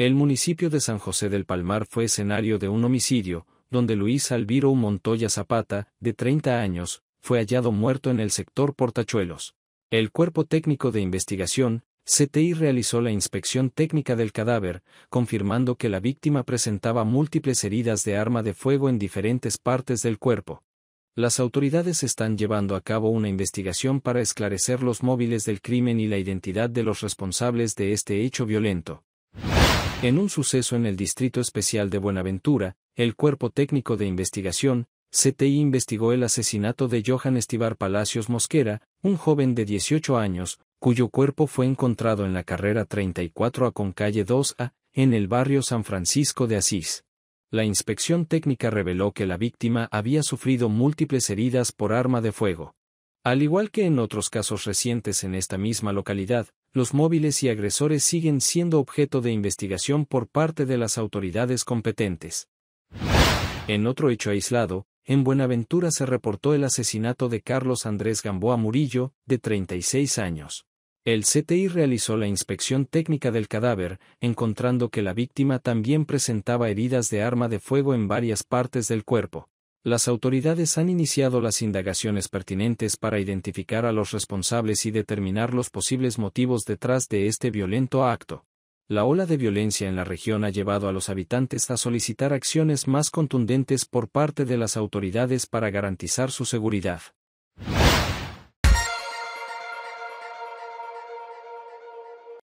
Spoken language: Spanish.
El municipio de San José del Palmar fue escenario de un homicidio, donde Luis Alviro Montoya Zapata, de 30 años, fue hallado muerto en el sector Portachuelos. El Cuerpo Técnico de Investigación, CTI realizó la inspección técnica del cadáver, confirmando que la víctima presentaba múltiples heridas de arma de fuego en diferentes partes del cuerpo. Las autoridades están llevando a cabo una investigación para esclarecer los móviles del crimen y la identidad de los responsables de este hecho violento. En un suceso en el Distrito Especial de Buenaventura, el Cuerpo Técnico de Investigación, CTI investigó el asesinato de Johan Estivar Palacios Mosquera, un joven de 18 años, cuyo cuerpo fue encontrado en la carrera 34A con calle 2A, en el barrio San Francisco de Asís. La inspección técnica reveló que la víctima había sufrido múltiples heridas por arma de fuego. Al igual que en otros casos recientes en esta misma localidad, los móviles y agresores siguen siendo objeto de investigación por parte de las autoridades competentes. En otro hecho aislado, en Buenaventura se reportó el asesinato de Carlos Andrés Gamboa Murillo, de 36 años. El CTI realizó la inspección técnica del cadáver, encontrando que la víctima también presentaba heridas de arma de fuego en varias partes del cuerpo. Las autoridades han iniciado las indagaciones pertinentes para identificar a los responsables y determinar los posibles motivos detrás de este violento acto. La ola de violencia en la región ha llevado a los habitantes a solicitar acciones más contundentes por parte de las autoridades para garantizar su seguridad.